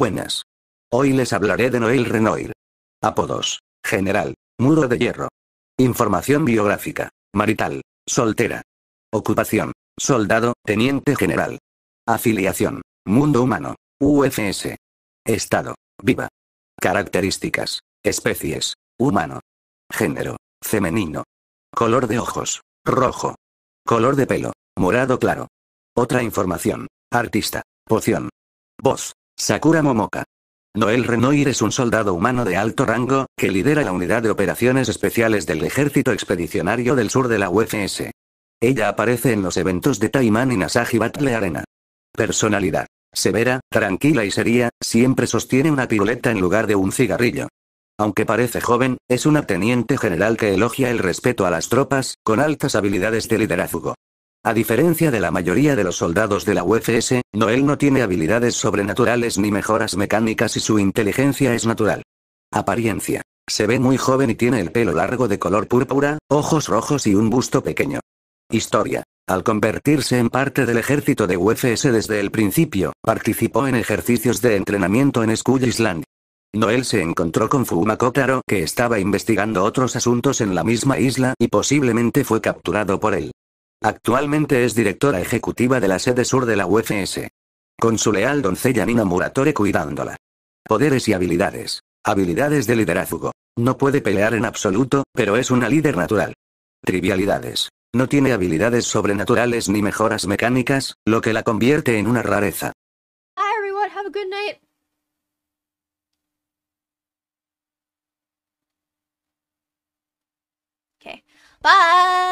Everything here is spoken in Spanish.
Buenas. Hoy les hablaré de Noel Renoir. Apodos. General. Muro de hierro. Información biográfica. Marital. Soltera. Ocupación. Soldado, teniente general. Afiliación. Mundo humano. UFS. Estado. Viva. Características. Especies. Humano. Género. Femenino. Color de ojos. Rojo. Color de pelo. Morado claro. Otra información. Artista. Poción. Voz. Sakura Momoka. Noel Renoir es un soldado humano de alto rango, que lidera la unidad de operaciones especiales del Ejército Expedicionario del Sur de la UFS. Ella aparece en los eventos de Taiman y Nasaji Battle Arena. Personalidad. Severa, tranquila y seria, siempre sostiene una piruleta en lugar de un cigarrillo. Aunque parece joven, es una teniente general que elogia el respeto a las tropas, con altas habilidades de liderazgo. A diferencia de la mayoría de los soldados de la UFS, Noel no tiene habilidades sobrenaturales ni mejoras mecánicas y su inteligencia es natural. Apariencia. Se ve muy joven y tiene el pelo largo de color púrpura, ojos rojos y un busto pequeño. Historia. Al convertirse en parte del ejército de UFS desde el principio, participó en ejercicios de entrenamiento en Skull Island. Noel se encontró con Fuma Kotaro que estaba investigando otros asuntos en la misma isla y posiblemente fue capturado por él. Actualmente es directora ejecutiva de la sede sur de la UFS. Con su leal doncella Nina Muratore cuidándola. Poderes y habilidades. Habilidades de liderazgo. No puede pelear en absoluto, pero es una líder natural. Trivialidades. No tiene habilidades sobrenaturales ni mejoras mecánicas, lo que la convierte en una rareza. Bye.